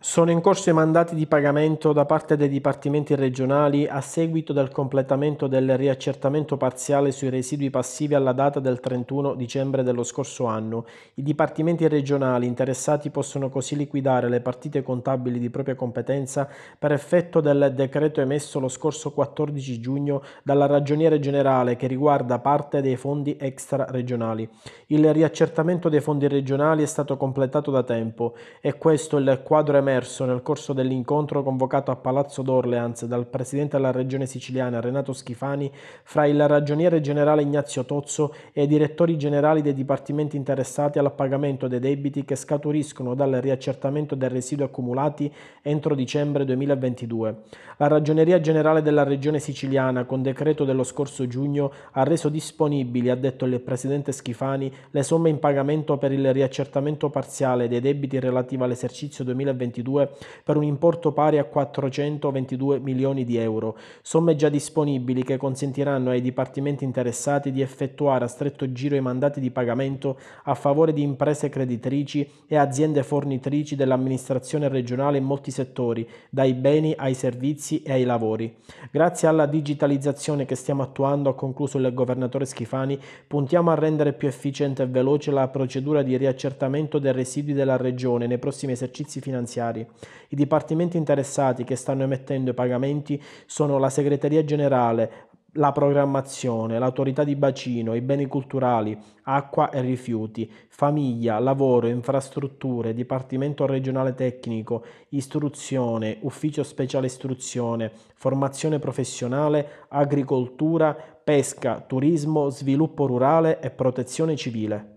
Sono in corso i mandati di pagamento da parte dei dipartimenti regionali a seguito del completamento del riaccertamento parziale sui residui passivi alla data del 31 dicembre dello scorso anno. I dipartimenti regionali interessati possono così liquidare le partite contabili di propria competenza per effetto del decreto emesso lo scorso 14 giugno dalla Ragioniere Generale che riguarda parte dei fondi extra regionali. Il riaccertamento dei fondi regionali è stato completato da tempo e questo è il quadro emesso emerso nel corso dell'incontro convocato a Palazzo d'Orleans dal presidente della regione siciliana Renato Schifani fra il ragioniere generale Ignazio Tozzo e i direttori generali dei dipartimenti interessati al pagamento dei debiti che scaturiscono dal riaccertamento dei residui accumulati entro dicembre 2022. La Ragioneria Generale della Regione Siciliana, con decreto dello scorso giugno, ha reso disponibili, ha detto il presidente Schifani, le somme in pagamento per il riaccertamento parziale dei debiti relativi all'esercizio 2022 2022 per un importo pari a 422 milioni di euro, somme già disponibili che consentiranno ai dipartimenti interessati di effettuare a stretto giro i mandati di pagamento a favore di imprese creditrici e aziende fornitrici dell'amministrazione regionale in molti settori, dai beni ai servizi e ai lavori. Grazie alla digitalizzazione che stiamo attuando, ha concluso il governatore Schifani, puntiamo a rendere più efficiente e veloce la procedura di riaccertamento dei residui della Regione nei prossimi esercizi finanziari finanziari. I dipartimenti interessati che stanno emettendo i pagamenti sono la Segreteria Generale, la programmazione, l'autorità di bacino, i beni culturali, acqua e rifiuti, famiglia, lavoro, infrastrutture, dipartimento regionale tecnico, istruzione, ufficio speciale istruzione, formazione professionale, agricoltura, pesca, turismo, sviluppo rurale e protezione civile.